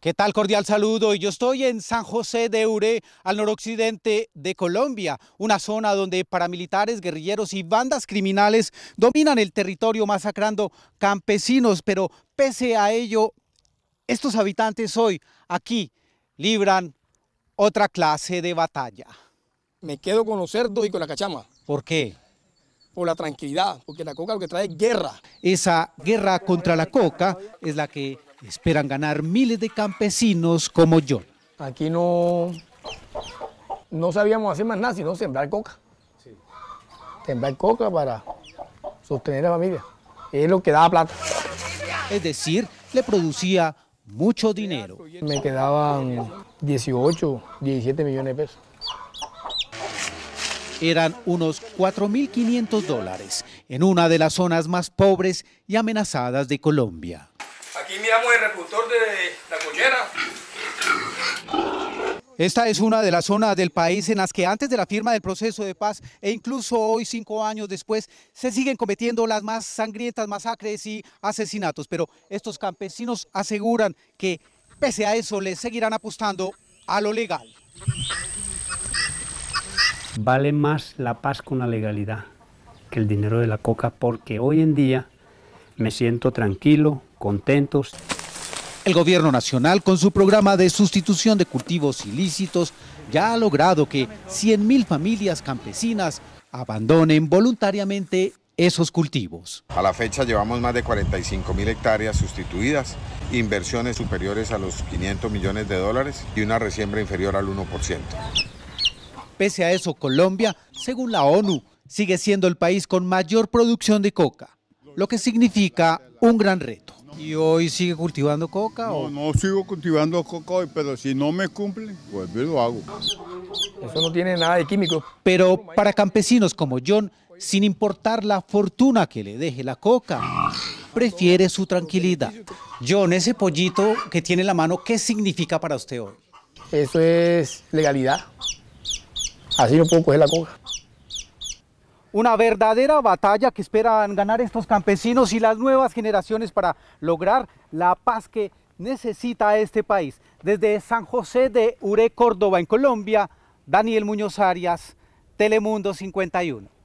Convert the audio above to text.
¿Qué tal? Cordial saludo. Yo estoy en San José de Ure, al noroccidente de Colombia, una zona donde paramilitares, guerrilleros y bandas criminales dominan el territorio masacrando campesinos, pero pese a ello, estos habitantes hoy aquí libran otra clase de batalla. Me quedo con los cerdos y con la cachama. ¿Por qué? Por la tranquilidad, porque la coca lo que trae es guerra. Esa guerra contra la coca es la que esperan ganar miles de campesinos como yo. Aquí no, no sabíamos hacer más nada sino sembrar coca. Sembrar coca para sostener a la familia. Es lo que daba plata. Es decir, le producía mucho dinero. Me quedaban 18, 17 millones de pesos. Eran unos 4.500 dólares en una de las zonas más pobres y amenazadas de Colombia miramos el reproductor de la collera. Esta es una de las zonas del país en las que antes de la firma del proceso de paz e incluso hoy, cinco años después, se siguen cometiendo las más sangrientas masacres y asesinatos. Pero estos campesinos aseguran que, pese a eso, les seguirán apostando a lo legal. Vale más la paz con la legalidad que el dinero de la coca porque hoy en día me siento tranquilo, contentos. El gobierno nacional con su programa de sustitución de cultivos ilícitos ya ha logrado que 100.000 familias campesinas abandonen voluntariamente esos cultivos. A la fecha llevamos más de 45 mil hectáreas sustituidas, inversiones superiores a los 500 millones de dólares y una resiembra inferior al 1%. Pese a eso, Colombia, según la ONU, sigue siendo el país con mayor producción de coca, lo que significa un gran reto. ¿Y hoy sigue cultivando coca? No, o? no sigo cultivando coca hoy, pero si no me cumplen, pues yo lo hago. Eso no tiene nada de químico. Pero para campesinos como John, sin importar la fortuna que le deje la coca, prefiere su tranquilidad. John, ese pollito que tiene en la mano, ¿qué significa para usted hoy? Eso es legalidad. Así no puedo coger la coca una verdadera batalla que esperan ganar estos campesinos y las nuevas generaciones para lograr la paz que necesita este país. Desde San José de Ure, Córdoba, en Colombia, Daniel Muñoz Arias, Telemundo 51.